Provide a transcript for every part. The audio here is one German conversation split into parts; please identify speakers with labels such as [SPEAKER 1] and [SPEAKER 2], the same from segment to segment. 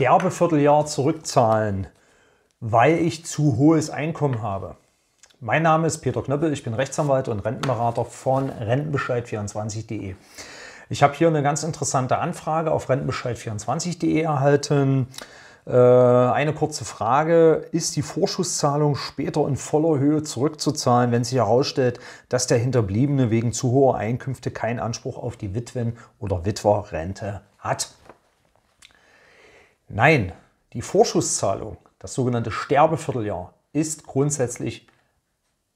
[SPEAKER 1] Sterbevierteljahr zurückzahlen, weil ich zu hohes Einkommen habe. Mein Name ist Peter Knöppel, ich bin Rechtsanwalt und Rentenberater von rentenbescheid24.de. Ich habe hier eine ganz interessante Anfrage auf rentenbescheid24.de erhalten. Äh, eine kurze Frage. Ist die Vorschusszahlung später in voller Höhe zurückzuzahlen, wenn sich herausstellt, dass der Hinterbliebene wegen zu hoher Einkünfte keinen Anspruch auf die Witwen- oder Witwerrente hat? Nein, die Vorschusszahlung, das sogenannte Sterbevierteljahr, ist grundsätzlich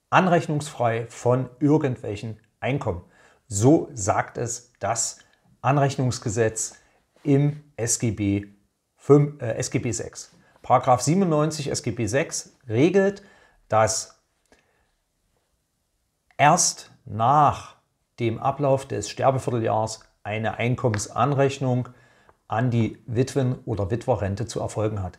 [SPEAKER 1] anrechnungsfrei von irgendwelchen Einkommen. So sagt es das Anrechnungsgesetz im SGB, 5, äh, SGB 6. Paragraph 97 SGB 6 regelt, dass erst nach dem Ablauf des Sterbevierteljahres eine Einkommensanrechnung an die Witwen- oder Witwerrente zu erfolgen hat.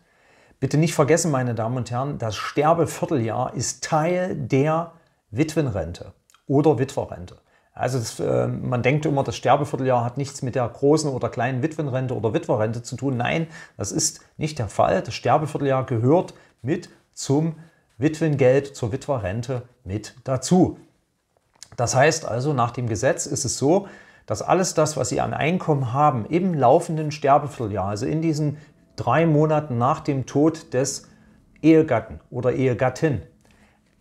[SPEAKER 1] Bitte nicht vergessen, meine Damen und Herren, das Sterbevierteljahr ist Teil der Witwenrente oder Witwerrente. Also das, äh, man denkt immer, das Sterbevierteljahr hat nichts mit der großen oder kleinen Witwenrente oder Witwerrente zu tun. Nein, das ist nicht der Fall. Das Sterbevierteljahr gehört mit zum Witwengeld, zur Witwerrente mit dazu. Das heißt also, nach dem Gesetz ist es so, dass alles das, was sie an Einkommen haben, im laufenden Sterbevierteljahr, also in diesen drei Monaten nach dem Tod des Ehegatten oder Ehegattin,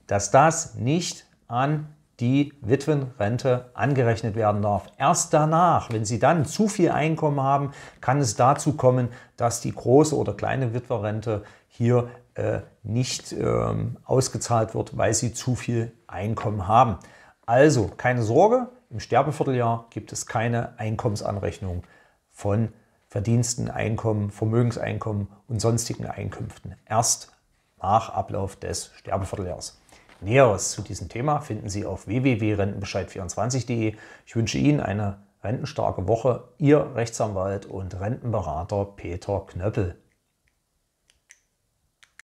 [SPEAKER 1] dass das nicht an die Witwenrente angerechnet werden darf. Erst danach, wenn Sie dann zu viel Einkommen haben, kann es dazu kommen, dass die große oder kleine Witwerrente hier äh, nicht ähm, ausgezahlt wird, weil Sie zu viel Einkommen haben. Also keine Sorge, im Sterbevierteljahr gibt es keine Einkommensanrechnung von Verdiensten, Einkommen, Vermögenseinkommen und sonstigen Einkünften. Erst nach Ablauf des Sterbevierteljahres. Näheres zu diesem Thema finden Sie auf www.rentenbescheid24.de. Ich wünsche Ihnen eine rentenstarke Woche. Ihr Rechtsanwalt und Rentenberater Peter Knöppel.